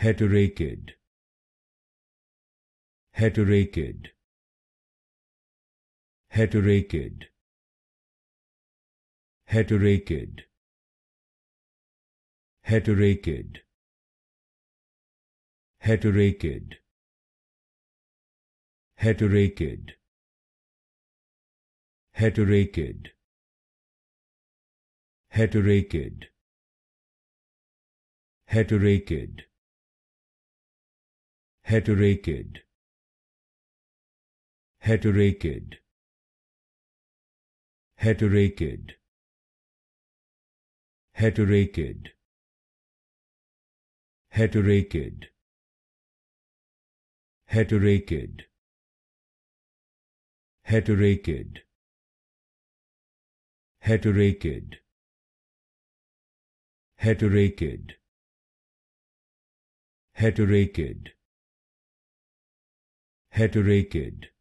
Heterakid. Heterakid. Heterakid. Heterakid. Heterakid. Heterakid. Heterakid. Heterakid. Heterakid. Heterakid. Heterakid. Heterakid. Heterakid. Heterakid. Heterakid. Heterakid. Heterakid. Heterakid. Heterakid. Heterakid. Heterated